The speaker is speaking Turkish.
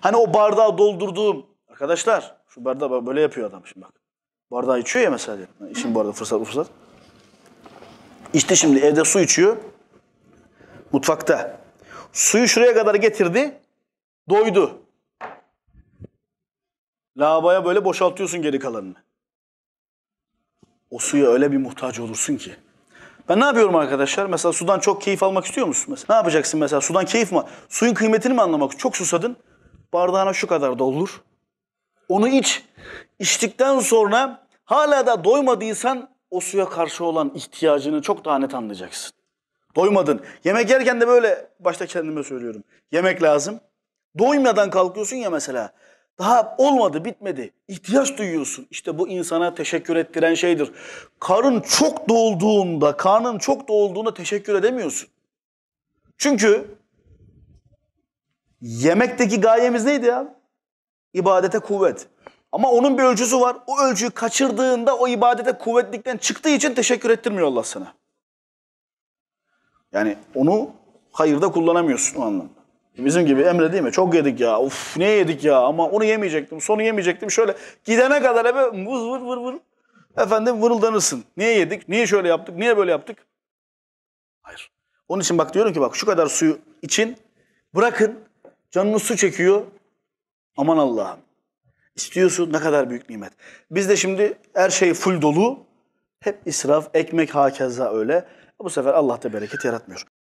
Hani o bardağı doldurduğum arkadaşlar şu bardağı böyle yapıyor adam şimdi bak. Bardağı içiyor ya mesela. Yani işin bu arada fırsat fırsat. İşte şimdi evde su içiyor. Mutfakta. Suyu şuraya kadar getirdi. Doydu. Lavaboya böyle boşaltıyorsun geri kalanını. O suya öyle bir muhtaç olursun ki. Ben ne yapıyorum arkadaşlar? Mesela sudan çok keyif almak istiyor musun? Mesela ne yapacaksın mesela? Sudan keyif mi? Suyun kıymetini mi anlamak? Çok susadın. Bardağına şu kadar doldur. Onu iç. İçtikten sonra hala da doymadıysan o suya karşı olan ihtiyacını çok daha net anlayacaksın. Doymadın. Yemek yerken de böyle başta kendime söylüyorum. Yemek lazım. Doymadan kalkıyorsun ya mesela. Daha olmadı, bitmedi. İhtiyaç duyuyorsun. İşte bu insana teşekkür ettiren şeydir. Karın çok dolduğunda, karnın çok dolduğunda teşekkür edemiyorsun. Çünkü Yemekteki gayemiz neydi ya? İbadete kuvvet. Ama onun bir ölçüsü var. O ölçüyü kaçırdığında o ibadete kuvvetlikten çıktığı için teşekkür ettirmiyor Allah sana. Yani onu hayırda kullanamıyorsun o anlamda. Bizim gibi Emre değil mi? Çok yedik ya. Uf ne yedik ya ama onu yemeyecektim. Sonu yemeyecektim. Şöyle gidene kadar eve vız vır vır vır. Efendim vırıldanırsın. Niye yedik? Niye şöyle yaptık? Niye böyle yaptık? Hayır. Onun için bak diyorum ki bak şu kadar suyu için bırakın Canını su çekiyor. Aman Allah'ım. İstiyorsun ne kadar büyük nimet. Biz de şimdi her şey full dolu. Hep israf, ekmek hakeza öyle. Bu sefer Allah da bereket yaratmıyor.